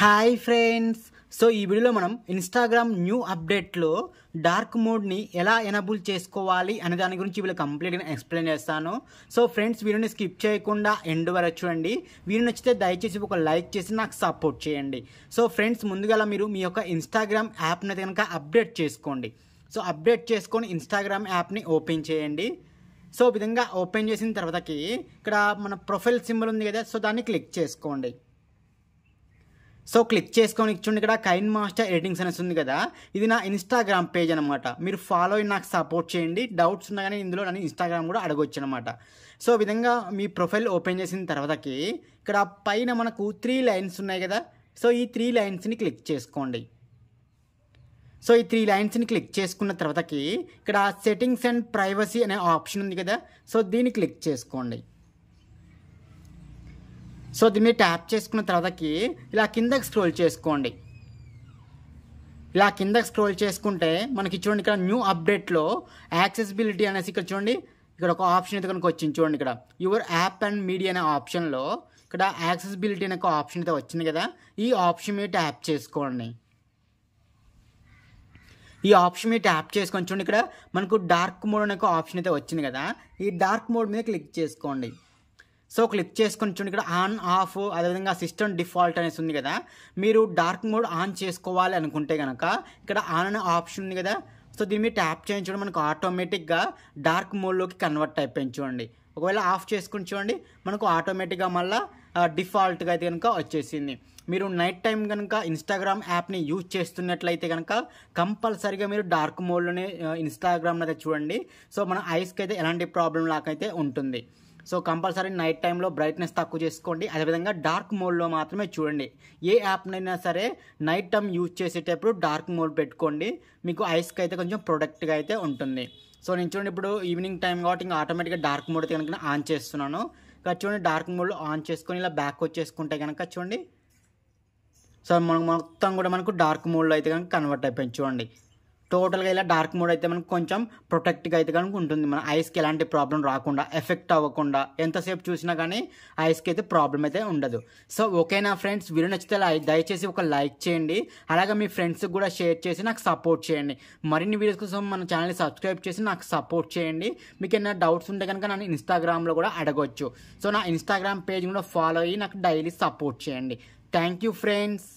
hi friends so ఈ వీడియోలో మనం ఇన్స్టాగ్రామ్ న్యూ అప్డేట్లో డార్క్ మోడ్ని ఎలా ఎనబుల్ చేసుకోవాలి అనే దాని గురించి వీళ్ళు కంప్లీట్గా ఎక్స్ప్లెయిన్ చేస్తాను సో ఫ్రెండ్స్ వీడియోని స్కిప్ చేయకుండా ఎండ్ వరకు చూడండి వీడియో నచ్చితే దయచేసి ఒక లైక్ చేసి నాకు సపోర్ట్ చేయండి సో ఫ్రెండ్స్ ముందుగా మీరు మీ యొక్క ఇన్స్టాగ్రామ్ యాప్ని కనుక అప్డేట్ చేసుకోండి సో అప్డేట్ చేసుకొని ఇన్స్టాగ్రామ్ యాప్ని ఓపెన్ చేయండి సో విధంగా ఓపెన్ చేసిన తర్వాతకి ఇక్కడ మన ప్రొఫైల్ సింబల్ ఉంది కదా సో దాన్ని క్లిక్ చేసుకోండి సో క్లిక్ చేసుకొని ఇచ్చుండి ఇక్కడ కైన్ మాస్టర్ ఎడిటింగ్స్ అనేసి ఉంది కదా ఇది నా ఇన్స్టాగ్రామ్ పేజ్ అనమాట మీరు ఫాలో అయ్యి నాకు సపోర్ట్ చేయండి డౌట్స్ ఉన్నా కానీ ఇందులో నన్ను ఇన్స్టాగ్రామ్ కూడా అడగొచ్చు అనమాట సో విధంగా మీ ప్రొఫైల్ ఓపెన్ చేసిన తర్వాతకి ఇక్కడ పైన మనకు త్రీ లైన్స్ ఉన్నాయి కదా సో ఈ త్రీ లైన్స్ని క్లిక్ చేసుకోండి సో ఈ త్రీ లైన్స్ని క్లిక్ చేసుకున్న తర్వాతకి ఇక్కడ సెట్టింగ్స్ అండ్ ప్రైవసీ అనే ఆప్షన్ ఉంది కదా సో దీన్ని క్లిక్ చేసుకోండి సో దీన్ని ట్యాప్ చేసుకున్న తర్వాతకి ఇలా కిందకి స్క్రోల్ చేసుకోండి ఇలా కిందకి స్క్రోల్ చేసుకుంటే మనకి చూడండి ఇక్కడ న్యూ అప్డేట్లో యాక్సెసిబిలిటీ అనేసి ఇక్కడ చూడండి ఇక్కడ ఒక ఆప్షన్ అయితే కనుక వచ్చింది చూడండి ఇక్కడ యువర్ యాప్ అండ్ మీడియా అనే ఆప్షన్లో ఇక్కడ యాక్సెసిబిలిటీ అనే ఒక ఆప్షన్ అయితే వచ్చింది కదా ఈ ఆప్షన్ మీద ట్యాప్ చేసుకోండి ఈ ఆప్షన్ మీద ట్యాప్ చేసుకొని చూడండి ఇక్కడ మనకు డార్క్ మోడ్ అనే ఒక ఆప్షన్ అయితే వచ్చింది కదా ఈ డార్క్ మోడ్ మీద క్లిక్ చేసుకోండి సో క్లిక్ చేసుకుని చూడండి ఇక్కడ ఆన్ ఆఫ్ అదేవిధంగా సిస్టమ్ డిఫాల్ట్ అనేసి ఉంది కదా మీరు డార్క్ మోడ్ ఆన్ చేసుకోవాలి అనుకుంటే కనుక ఇక్కడ ఆన్ అనే ఆప్షన్ ఉంది కదా సో దీని మీద ట్యాప్ చేయించడం మనకు ఆటోమేటిక్గా డార్క్ మోడ్లోకి కన్వర్ట్ అయిపోయింది చూడండి ఒకవేళ ఆఫ్ చేసుకుని చూడండి మనకు ఆటోమేటిక్గా మళ్ళీ డిఫాల్ట్గా అయితే కనుక వచ్చేసింది మీరు నైట్ టైం కనుక ఇన్స్టాగ్రామ్ యాప్ని యూజ్ చేస్తున్నట్లయితే కనుక కంపల్సరిగా మీరు డార్క్ మోడ్లోనే ఇన్స్టాగ్రామ్ అయితే చూడండి సో మన ఐస్కి అయితే ఎలాంటి ప్రాబ్లం లాకైతే ఉంటుంది సో కంపల్సరీ నైట్ టైంలో బ్రైట్నెస్ తక్కువ చేసుకోండి అదేవిధంగా డార్క్ మోడ్లో మాత్రమే చూడండి ఏ యాప్నైనా సరే నైట్ టైం యూజ్ చేసేటప్పుడు డార్క్ మోడ్ పెట్టుకోండి మీకు ఐస్కి అయితే కొంచెం ప్రొడక్ట్గా అయితే ఉంటుంది సో నేను చూడండి ఇప్పుడు ఈవినింగ్ టైం కాబట్టి ఇంకా ఆటోమేటిక్గా డార్క్ మోడ్ అయితే కనుక ఆన్ చేస్తున్నాను ఇక్కడ చూడండి డార్క్ మోడ్ ఆన్ చేసుకొని ఇలా బ్యాక్ వచ్చేసుకుంటే కనుక చూడండి సో మనకు మొత్తం కూడా మనకు డార్క్ మోడ్లో అయితే కనుక కన్వర్ట్ అయిపోయింది చూడండి టోటల్గా ఇలా డార్క్ మోడ్ అయితే మనకు కొంచెం ప్రొటెక్ట్గా అయితే కనుక ఉంటుంది మన ఐస్కి ఎలాంటి ప్రాబ్లం రాకుండా ఎఫెక్ట్ అవ్వకుండా ఎంతసేపు చూసినా కానీ ఐస్కి అయితే ప్రాబ్లం అయితే ఉండదు సో ఓకేనా ఫ్రెండ్స్ వీడియో నచ్చితే దయచేసి ఒక లైక్ చేయండి అలాగే మీ ఫ్రెండ్స్కి కూడా షేర్ చేసి నాకు సపోర్ట్ చేయండి మరిన్ని వీడియోస్ కోసం మన ఛానల్ని సబ్స్క్రైబ్ చేసి నాకు సపోర్ట్ చేయండి మీకు ఏమైనా డౌట్స్ ఉంటే కనుక నన్ను ఇన్స్టాగ్రామ్లో కూడా అడగొచ్చు సో నా ఇన్స్టాగ్రామ్ పేజ్ కూడా ఫాలో అయ్యి నాకు డైలీ సపోర్ట్ చేయండి థ్యాంక్ యూ ఫ్రెండ్స్